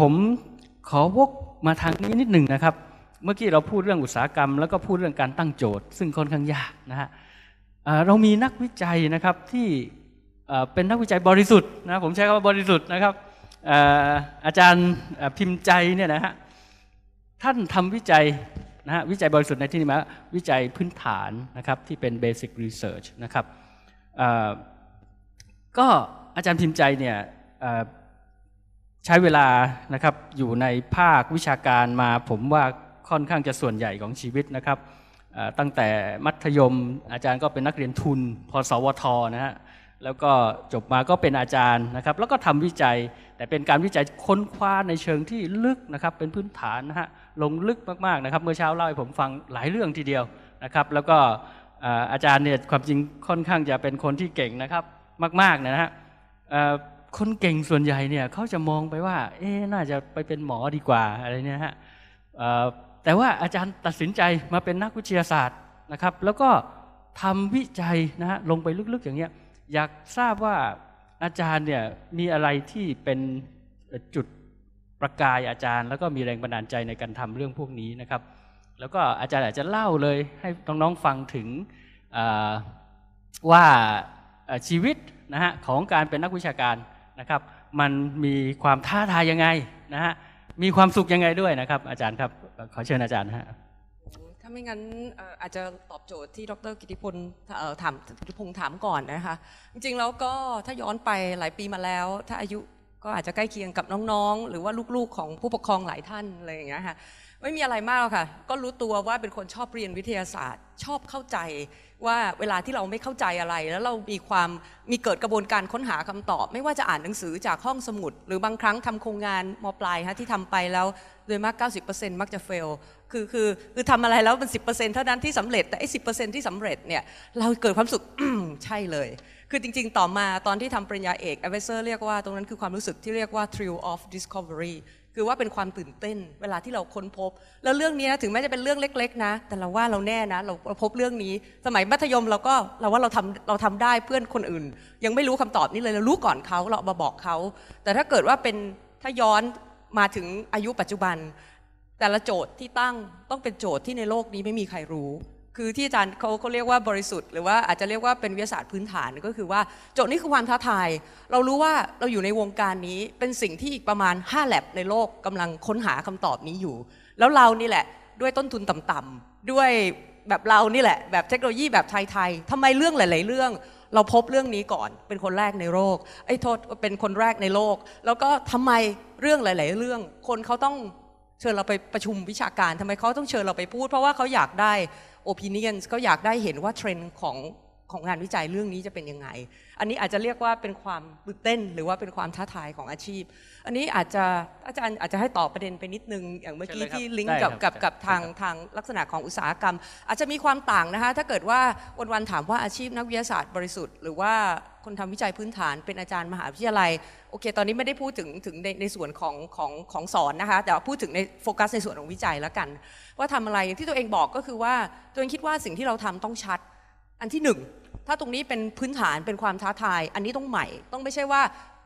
ผมขอวกมาทางนี้นิดหนึ่งนะครับ เมื่อกี้เราพูดเรื่องอุตสาหกรรม แล้วก็พูดเรื่องการตั้งโจทย์ ซึ่งค่อนข้างยากนะฮะเรามีนักวิจัยนะครับที่เป็นนักวิจัยบริสุทธิ์นะผมใช้คำว่าบริสุทธิ์นะครับอาจารย์พิมพ์ใจเนี่ยนะฮะท่านทำวิจัยนะฮะวิจัยบริสุทธิ์ในที่นี้มาวิจัยพื้นฐานนะครับที่เป็นเบสิ c รีเสิร์ชนะครับก็อาจารย์พิมพ์ใจเนี่ยใช้เวลานะครับอยู่ในภาควิชาการมาผมว่าค่อนข้างจะส่วนใหญ่ของชีวิตนะครับตั้งแต่มัธยม อาจารย์ก็เป็นนักเรียนทุนพสวทนะฮะแล้วก็จบมาก็เป็นอาจารย์นะครับ แล้วก็ทำวิจัย แต่เป็นการวิจัยค้นคว้าในเชิงที่ลึกนะครับ เป็นพื้นฐานนะฮะลงลึกมาก ๆนะครับ เมื่อเช้าเล่าให้ผมฟังหลายเรื่องทีเดียวนะครับ แล้วก็อาจารย์เนี่ยความจริงค่อนข้างจะเป็นคนที่เก่งนะครับมากๆนะฮะคนเก่งส่วนใหญ่เนี่ยเขาจะมองไปว่า เอ๊น่าจะไปเป็นหมอดีกว่าอะไรเนี่ยฮะแต่ว่าอาจารย์ตัดสินใจมาเป็นนักวิทยาศาสตร์นะครับ แล้วก็ทำวิจัยนะฮะลงไปลึกๆอย่างเงี้ย อยากทราบว่าอาจารย์เนี่ยมีอะไรที่เป็นจุดประกายอาจารย์ แล้วก็มีแรงบันดาลใจในการทำเรื่องพวกนี้นะครับ แล้วก็อาจารย์อาจจะเล่าเลยให้น้องๆ ฟังถึงว่าชีวิตนะฮะของการเป็นนักวิชาการะครับมันมีความท้าทายยังไงนะฮะ มีความสุขยังไงด้วยนะครับ อาจารย์ครับ ขอเชิญอาจารย์ฮะถ้าไม่งั้นอาจจะตอบโจทย์ที่ดรกิติพลถามกิติพง์ถามก่อนนะคะ จริงๆ แล้วก็ถ้าย้อนไปหลายปีมาแล้ว ถ้าอายุก็อาจจะใกล้เคียงกับน้องๆ หรือว่าลูกๆของผู้ปกครองหลายท่านอะไรอย่างเงี้ยค่ะไม่มีอะไรมากค่ะ ก็รู้ตัวว่าเป็นคนชอบเรียนวิทยาศาสตร์ ชอบเข้าใจว่าเวลาที่เราไม่เข้าใจอะไร แล้วเรามีความมีเกิดกระบวนการค้นหาคำตอบ ไม่ว่าจะอ่านหนังสือจากห้องสมุด หรือบางครั้งทำโครงงานมปลายฮะที่ทำไปแล้วโดยมาก 90%มักจะเฟลคือคือคือทำอะไรแล้วมัน 10%เท่านั้นที่สำเร็จแต่ไอ้สิที่สำเร็จเนี่ยเราเกิดความสุขใช่เลย คือจริงๆ ต่อมาตอนที่ทำปริญญาเอกเอเวเซอร์เรียกว่าตรงนั้นคือความรู้สึกที่เรียกว่า thrill of discovery คือว่าเป็นความตื่นเต้นเวลาที่เราค้นพบ แล้วเรื่องนี้นะถึงแม้จะเป็นเรื่องเล็กๆ นะ แต่เราว่าเราแน่นะ เราพบเรื่องนี้ สมัยมัธยมเราก็เราว่าเราทำเราทำได้เพื่อนคนอื่น ยังไม่รู้คำตอบนี้เลยเรารู้ก่อนเขาเรามาบอกเขาแต่ถ้าเกิดว่าเป็นถ้าย้อนมาถึงอายุปัจจุบัน แต่ละโจทย์ที่ตั้งต้องเป็นโจทย์ที่ในโลกนี้ไม่มีใครรู้คือที่อาจารย์เขาเขาเรียกว่าบริสุทธิ์หรือว่าอาจจะเรียกว่าเป็นวิทยาศาสตร์พื้นฐานก็คือว่าโจทย์นี้คือความท้าทายเรารู้ว่าเราอยู่ในวงการนี้เป็นสิ่งที่อีกประมาณ 5แลบในโลกกำลังค้นหาคำตอบนี้อยู่ แล้วเรานี่แหละด้วยต้นทุนต่ำๆด้วยแบบเรานี่แหละแบบเทคโนโลยีแบบไทยๆทำไมเรื่องหลายๆเรื่อง เราพบเรื่องนี้ก่อนเป็นคนแรกในโลกไอ้โทษเป็นคนแรกในโลก แล้วก็ทำไมเรื่องหลาย ๆ เรื่อง คนเขาต้องเชิญเราไปประชุมวิชาการทำไมเขาต้องเชิญเราไปพูด เพราะว่าเขาอยากได้ opinions ก็อยากได้เห็นว่าเทรนด์ของของงานวิจัยเรื่องนี้จะเป็นยังไง อันนี้อาจจะเรียกว่าเป็นความตื่นเต้น หรือว่าเป็นความท้าทายของอาชีพ อันนี้อาจจะอาจารย์อาจจะให้ตอบประเด็นไปนิดนึง อย่างเมื่อกี้ที่ลิงก์ กับกับกับทางทางลักษณะของอุตสาหกรรม อาจจะมีความต่างนะคะถ้าเกิดว่าวันวันถามว่าอาชีพนักวิทยาศาสตร์บริสุทธิ์หรือว่าคนทำวิจัยพื้นฐานเป็นอาจารย์มหาวิทยาลัย โอเค ตอนนี้ไม่ได้พูดถึงถึงในในส่วนของของของสอนนะคะแต่พูดถึงในโฟกัสในส่วนของวิจัยแล้วกัน ว่าทำอะไรที่ตัวเองบอกก็คือว่าตัวเองคิดว่าสิ่งที่เราทำต้องชัด อันที่หนึ่งถ้าตรงนี้เป็นพื้นฐานเป็นความท้าทายอันนี้ต้องใหม่ ต้องไม่ใช่ว่า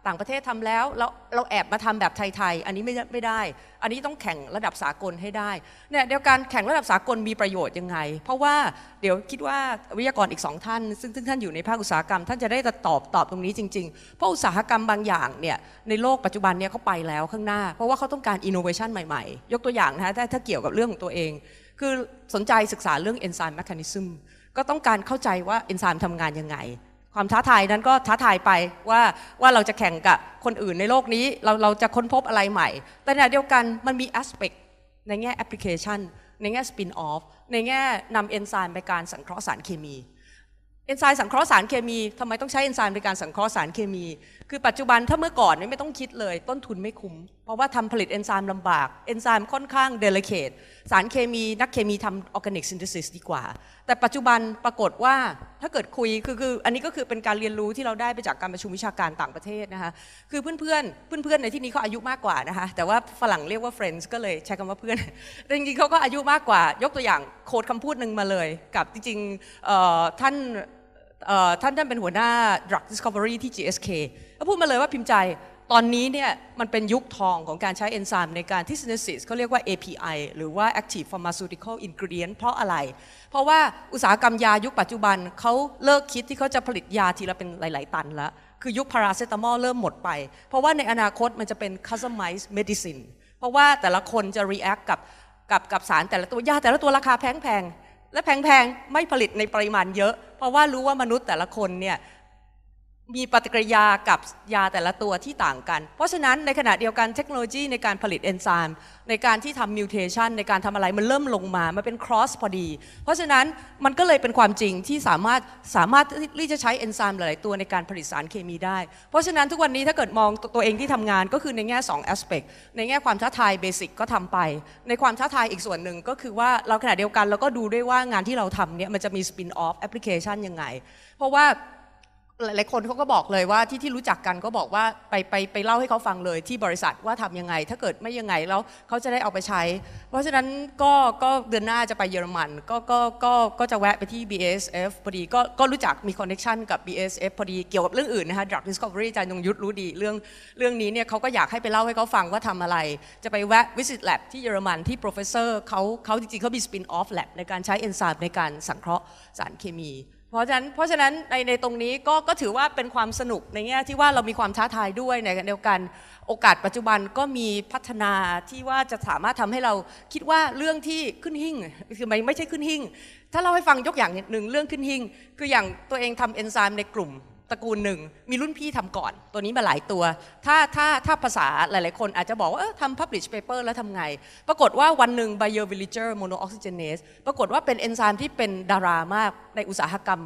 ต่างประเทศทำแล้ว เราเราแอบมาทำแบบไทยๆอันนี้ไม่ไม่ได้ อันนี้ต้องแข่งระดับสากลให้ได้เนี่ยเดียวกันแข่งระดับสากลมีประโยชน์ยังไง เพราะว่าเดี๋ยวคิดว่าวิทยากรอีกสองท่านซึ่งซึ่งท่านอยู่ในภาคอุตสาหกรรม ท่านจะได้ตอบตอบตรงนี้จริงๆเพราะอุตสาหกรรมบางอย่างเนี่ยในโลกปัจจุบันเนี่ยเขาไปแล้วข้างหน้า เพราะว่าเขาต้องการอินโนเวชันใหม่ๆยกตัวอย่างนะถ้าถ้าเกี่ยวกับเรื่องของตัวเอง คือสนใจศึกษาเรื่องเอนไซม์แมคานิซึมก็ต้องการเข้าใจว่าเอนไซม์ทำงานยังไง ความท้าทายนั้นก็ท้าทายไปว่าว่าเราจะแข่งกับคนอื่นในโลกนี้ เราเราจะค้นพบอะไรใหม่ แต่ในเดียวกันมันมีแอสเปกในแง่แอปพลิเคชัน ในแง่สปินออฟในแง่นำเอนไซม์ไปการสังเคราะห์สารเคมีเอนไซม์สังเคราะห์สารเคมีทำไมต้องใช้เอนไซม์ในการสังเคราะห์สารเคมีคือปัจจุบันถ้าเมื่อก่อนนี่ไม่ต้องคิดเลยต้นทุนไม่คุ้ม เพราะว่าทำผลิตเอนไซม์ลำบากเอนไซม์ค่อนข้างเดลิเคทสารเคมีนักเคมีทำออร์แกนิกซินเทซิสดีกว่า แต่ปัจจุบันปรากฏว่าถ้าเกิดคุยคือคืออันนี้ก็คือเป็นการเรียนรู้ที่เราได้ไปจากการประชุมวิชาการต่างประเทศนะคะคือเพื่อนเพื่อนเพื่อนเพื่อนในที่นี้เขาอายุมากกว่านะคะแต่ว่าฝรั่งเรียกว่า friends ก็เลยใช้คำว่าเพื่อนจริงๆเขาก็อายุมากกว่า ยกตัวอย่างโค้ดคำพูดหนึ่งมาเลย กับจริงๆท่านท่านท่านเป็นหัวหน้า drug discovery ที่ GSK ก็พูดมาเลยว่าพิมพ์ใจตอนนี้เนี่ยมันเป็นยุคทองของการใช้เอนไซม์ในการที่ synthesis เขาเรียกว่า API หรือว่า active pharmaceutical ingredient เพราะอะไร เพราะว่าอุตสาหกรรมยายุคปัจจุบันเขาเลิกคิดที่เขาจะผลิตยาทีละเป็นหลายๆตันแล้ว คือยุคพาราเซตามอลเริ่มหมดไป เพราะว่าในอนาคตมันจะเป็น customized medicine เพราะว่าแต่ละคนจะ react กับกับกับสารแต่ละตัวยาแต่ละตัวราคาแพงงและแพงๆ ไม่ผลิตในปริมาณเยอะ เพราะว่ารู้ว่ามนุษย์แต่ละคนเนี่ยมีปฏิกิริยากับยาแต่ละตัวที่ต่างกัน เพราะฉะนั้นในขณะเดียวกันเทคโนโลยีในการผลิตเอนไซม์ในการที่ทำมิวเทชันในการทำอะไรมันเริ่มลงมา มันเป็นครอสพอดี เพราะฉะนั้นมันก็เลยเป็นความจริงที่สามารถสามารถที่จะใช้เอนไซม์หลายๆตัวในการผลิตสารเคมีได้ เพราะฉะนั้นทุกวันนี้ถ้าเกิดมองตัวเองที่ทำงานก็คือในแง่2ง s p e c t ในแง่ความท้าทายเบสิกก็ทำไป ในความท้าทายอีกส่วนหนึ่งก็คือว่าเราขณะเดียวกันเราก็ดูด้วยว่างานที่เราทำเนี่ยมันจะมีสปินออฟแอปพลิเคชันยังไง เพราะว่าหลายคนเขาก็บอกเลยว่าที่ที่รู้จักกันก็บอกว่าไปไปไปเล่าให้เขาฟังเลยที่บริษัทว่าทํำยังไง ถ้าเกิดไม่ยังไงแล้วเขาจะได้เอาไปใช้ เพราะฉะนั้นก็ก็เดือนหน้าจะไปเยอรมันก็ก็ก็ก็จะแวะไปที่ BSF พอดีก็ก็รู้จักมีคอนเน็ชันกับ BSF พอดีเกี่ยวกับเรื่องอื่นนะคะ Drug Discovery จารย์ยงยุทธรู้ดีเรื่องเรื่องนี้เนี่ยเขาก็อยากให้ไปเล่าให้เขาฟังว่าทำอะไร จะไปแวะ visit lab ที่เยอรมันที่ professor เขาเขาจริงๆเขามี spin off lab ในการใช้เอนไซม์ในการสังเคราะห์สารเคมีเพราะฉะนั้นเพราะฉะนั้นในในตรงนี้ก็ก็ถือว่าเป็นความสนุกในแง่ที่ว่าเรามีความท้าทายด้วย ในเดียวกัน โอกาสปัจจุบันก็มีพัฒนาที่ว่าจะสามารถทำให้เราคิดว่าเรื่องที่ขึ้นหิ่งคือไม่ไม่ใช่ขึ้นหิ่ง ถ้าเราให้ฟังยกอย่างหนึ่งเรื่องขึ้นหิ่งคืออย่างตัวเองทำเอนไซม์ในกลุ่มตระกูลหนึ่ง มีรุ่นพี่ทำก่อน ตัวนี้มาหลายตัว ถ้าถ้าถ้าภาษาหลายๆคนอาจจะบอกว่าทำพับลิชเปเปอร์แล้วทำไง ปรากฏว่าวันหนึ่งไบ b i ล v ลเจอร์โมโนออกซิเจเนสปรากฏว่าเป็นเอนไซม์ที่เป็นดารามากในอุตสาหกรรม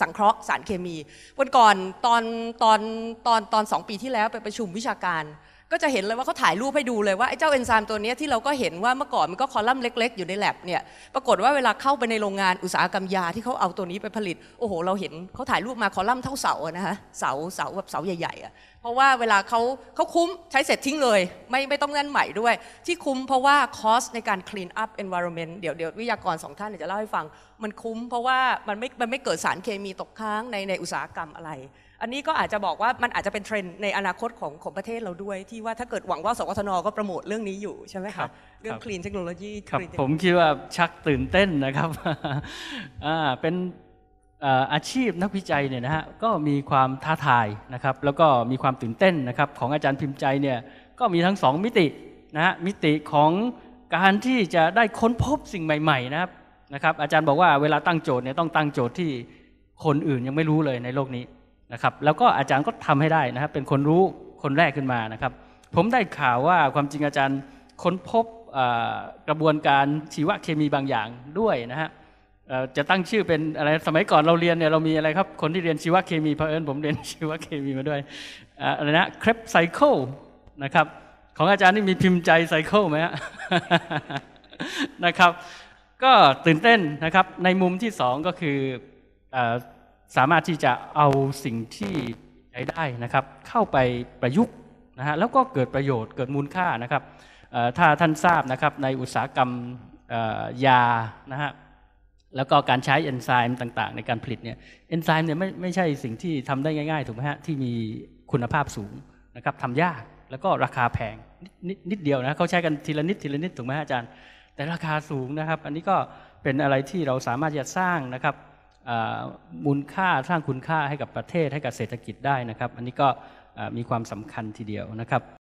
สังเคราะห์สารเคมีวันก่อน ตอนตอนตอนตอนสองปีที่แล้วไปประชุมวิชาการก็จะเห็นเลยว่าเขาถ่ายรูปให้ดูเลยว่าไอ้เจ้าเอนไซม์ตัวนี้ที่เราก็เห็นว่าเมื่อก่อนมันก็คอลัมน์เล็กๆอยู่ในแลบเนี่ย ปรากฏว่าเวลาเข้าไปในโรงงานอุตสาหกรรมยาที่เขาเอาตัวนี้ไปผลิต โอ้โหเราเห็นเขาถ่ายรูปมาคอลัมน์เท่าเสาอะนะคะเสา เสาแบบเสาใหญ่ๆอะเพราะว่าเวลาเขาเขาคุ้มใช้เสร็จทิ้งเลย ไม่ไม่ต้องเงิ่นใหม่ด้วย ที่คุ้มเพราะว่าคอสในการีนอัพแอนเวอร์เมนต์เดี๋ยวเดี๋ยววิทยากรสองท่านจะเล่าให้ฟัง มันคุ้ม เพราะว่ามันไม่ มันไม่เกิดสารเคมีตกค้างในในอุตสาหกรรมอะไรอันนี้ก็อาจจะบอกว่ามันอาจจะเป็นเทรนด์ในอนาคตของของประเทศเราด้วย ที่ว่าถ้าเกิดหวังว่า สวทนก็โปรโมทเรื่องนี้อยู่ใช่ไหมคะเรื่องคลีนเทคโนโลยีครับผมคิดว่าชักตื่นเต้นนะครับเป็นอาชีพนักวิจัยเนี่ยนะฮะก็มีความท้าทายนะครับ แล้วก็มีความตื่นเต้นนะครับ ของอาจารย์พิมพ์ใจเนี่ยก็มีทั้ง2มิตินะฮะมิติของการที่จะได้ค้นพบสิ่งใหม่ ๆนะครับนะครับอาจารย์บอกว่าเวลาตั้งโจทย์เนี่ยต้องตั้งโจทย์ที่คนอื่นยังไม่รู้เลยในโลกนี้นะครับแล้วก็อาจารย์ก็ทำให้ได้นะครับ เป็นคนรู้คนแรกขึ้นมานะครับ ผมได้ข่าวว่าความจริงอาจารย์ค้นพบกระบวนการชีวเคมีบางอย่างด้วยนะฮะจะตั้งชื่อเป็นอะไรสมัยก่อนเราเรียนเนี่ยเรามีอะไรครับคนที่เรียนชีวเคมีเพอเอิญผมเรียนชีวเคมีมาด้วยอะไรนะครปไซเคิลนะครับ ของอาจารย์นี่มีพิมพ์ใจไซเคิลไหมฮะนะครับ ก็ตื่นเต้นนะครับในมุมที่สองก็คือสามารถที่จะเอาสิ่งที่ใช้ได้นะครับ เข้าไปประยุกต์นะฮะแล้วก็เกิดประโยชน์เกิดมูลค่านะครับถ้าท่านทราบนะครับ ในอุตสาหกรรมยานะฮะแล้วก็การใช้เอนไซม์ต่างๆ ในการผลิตเนี่ยเอนไซม์เนี่ยไม่ไม่ใช่สิ่งที่ทำได้ง่ายๆถูกไหมฮะที่มีคุณภาพสูงนะครับทำยาก แล้วก็ราคาแพงนนิดเดียวนะเขาใช้กันทีละนิดทีละนิดถูกไหมฮะอาจารย์ แต่ราคาสูงนะครับ อันนี้ก็เป็นอะไรที่เราสามารถจะสร้างนะครับมูลค่าสร้างคุณค่าให้กับประเทศให้กับเศรษฐกิจได้นะครับ อันนี้ก็มีความสำคัญทีเดียวนะครับ